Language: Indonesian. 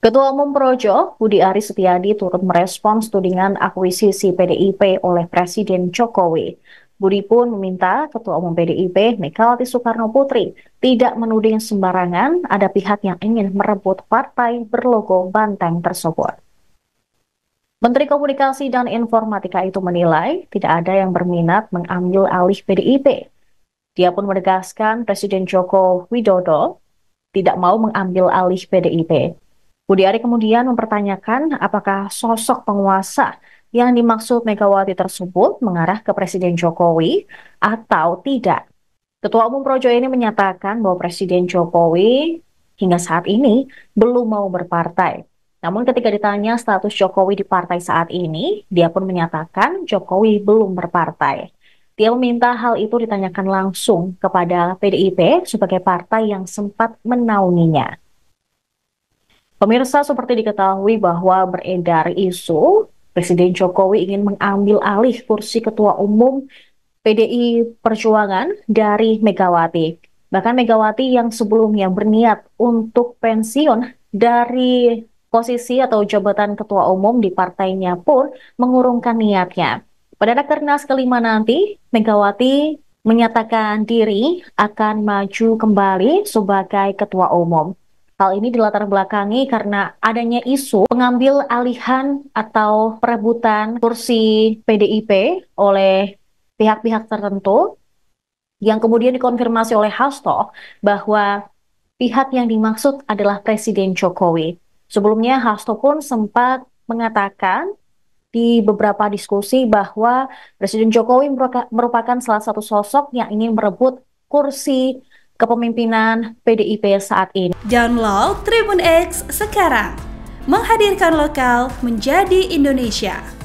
Ketua Umum Projo, Budi Aris Setiadi turut merespons tudingan akuisisi PDIP oleh Presiden Jokowi. Budi pun meminta Ketua Umum PDIP Megawati Soekarno Putri tidak menuding sembarangan ada pihak yang ingin merebut partai berlogo banteng tersebut. Menteri Komunikasi dan Informatika itu menilai tidak ada yang berminat mengambil alih PDIP. Dia pun menegaskan Presiden Joko Widodo tidak mau mengambil alih PDIP. Budi Ari kemudian mempertanyakan apakah sosok penguasa yang dimaksud Megawati tersebut mengarah ke Presiden Jokowi atau tidak. Ketua Umum Projo ini menyatakan bahwa Presiden Jokowi hingga saat ini belum mau berpartai. Namun ketika ditanya status Jokowi di partai saat ini, dia pun menyatakan Jokowi belum berpartai. Dia meminta hal itu ditanyakan langsung kepada PDIP sebagai partai yang sempat menaunginya. Pemirsa, seperti diketahui bahwa beredar isu Presiden Jokowi ingin mengambil alih kursi Ketua Umum PDI Perjuangan dari Megawati. Bahkan Megawati yang sebelumnya berniat untuk pensiun dari posisi atau jabatan Ketua Umum di partainya pun mengurungkan niatnya. Pada Rakernas kelima nanti, Megawati menyatakan diri akan maju kembali sebagai Ketua Umum. Hal ini dilatar belakangi karena adanya isu pengambil alihan atau perebutan kursi PDIP oleh pihak-pihak tertentu yang kemudian dikonfirmasi oleh Hasto bahwa pihak yang dimaksud adalah Presiden Jokowi. Sebelumnya Hasto pun sempat mengatakan di beberapa diskusi bahwa Presiden Jokowi merupakan salah satu sosok yang ingin merebut kursi kepemimpinan PDIP saat ini. Download Tribun X sekarang, menghadirkan lokal menjadi Indonesia.